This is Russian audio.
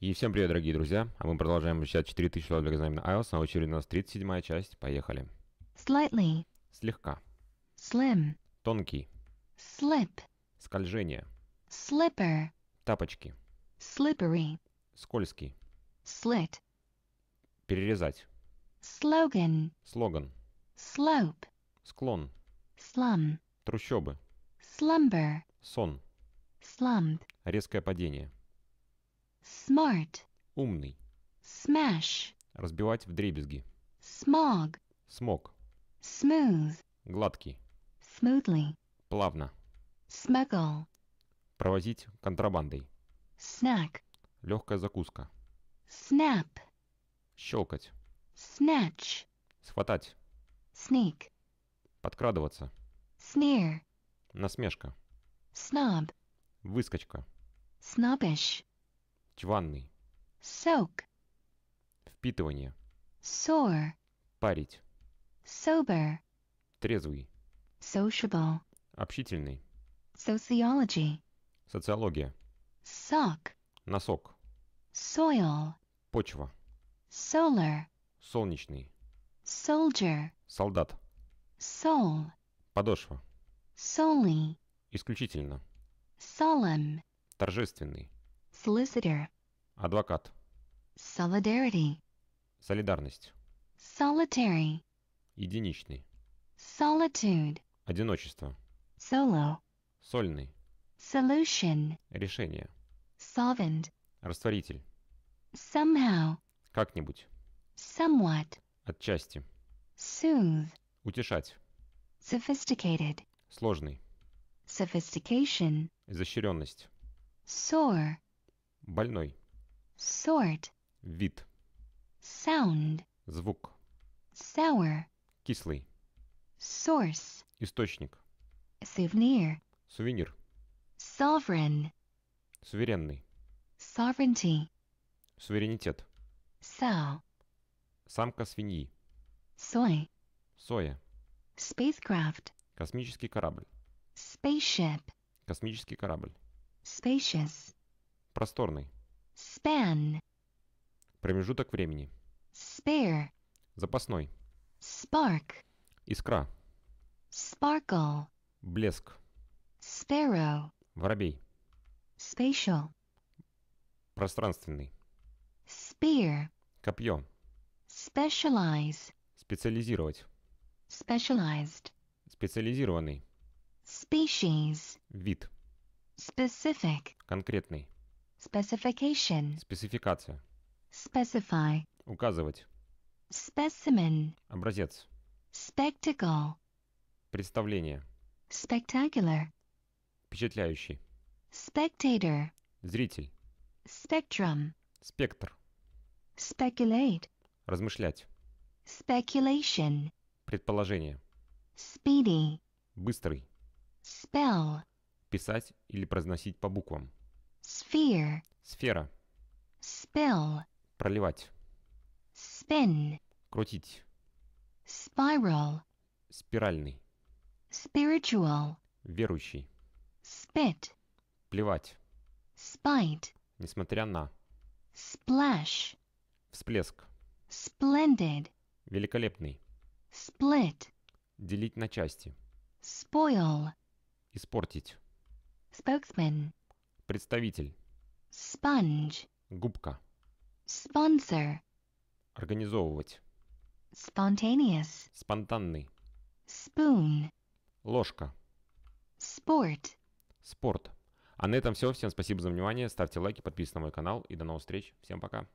И всем привет, дорогие друзья! А мы продолжаем изучать 4000 человек экзамена IELTS. На очереди у нас 37 часть. Поехали. Slightly. Слегка. Slim. Тонкий. Slip. Скольжение. Slipper. Тапочки. Slippery. Скользкий. Slit. Перерезать. Слоган. Слоган. Slope. Склон. Slum. Трущобы. Slumber. Сон. Slummed. Резкое падение. Smart. Умный. Smash. Разбивать в дребезги. Smog. Смог. Smooth. Гладкий. Smoothly. Плавно. Smuggle. Провозить контрабандой. Snack. Легкая закуска. Snap. Щелкать. Snatch. Схватать. Sneak. Подкрадываться. Sneer. Насмешка. Snob. Выскочка. Snobbish. Быть ванной. Soak. Впитывание. Soar. Парить. Sober. Трезвый. Sociable. Общительный. Sociology. Социология. Sock. Носок. Soil. Почва. Solar. Солнечный. Soldier. Солдат. Soul. Подошва. Solely. Исключительно. Solemn. Торжественный. Solicitor. Адвокат. Solidarity. Солидарность. Solitary. Единичный. Solitude. Одиночество. Solo. Сольный. Solution. Решение. Solvent. Растворитель. Somehow. Как-нибудь. Somewhat. Отчасти. Soothe. Утешать. Sophisticated. Сложный. Sophistication. Изощренность. Sore. Больной. Sort. Вид. Sound. Звук. Sour. Кислый. Source. Источник. Souvenir. Сувенир. Sovereign. Суверенный. Sovereignty. Суверенитет. Sow. Самка свиньи. Soy. Соя. Spacecraft. Космический корабль. Spaceship. Космический корабль. Spacious. Просторный. Span. Промежуток времени. Spare. Запасной. Spark. Искра. Sparkle. Блеск. Sparrow. Воробей. Spatial. Пространственный. Spear. Копье. Specialize. Специализировать. Specialized. Специализированный. Species. Вид. Specific. Конкретный. Specification. Спецификация. Specify. Указывать. Specimen. Образец. Spectacle. Представление. Spectacular. Впечатляющий. Spectator. Зритель. Spectrum. Спектр. Speculate. Размышлять. Speculation. Предположение. Speedy. Быстрый. Spell. Писать или произносить по буквам. Sphere. Сфера. Spill. Проливать. Spin. Крутить. Spiral. Спиральный. Spiritual. Верующий. Spit. Плевать. Spite. Несмотря на. Splash. Всплеск. Splendid. Великолепный. Split. Делить на части. Spoil. Испортить. Spokesman. Представитель. Sponge. Губка. Sponsor. Организовывать. Spontaneous. Спонтанный. Spoon. Ложка. Sport. Спорт. А на этом все. Всем спасибо за внимание. Ставьте лайки, подписывайтесь на мой канал. И до новых встреч. Всем пока.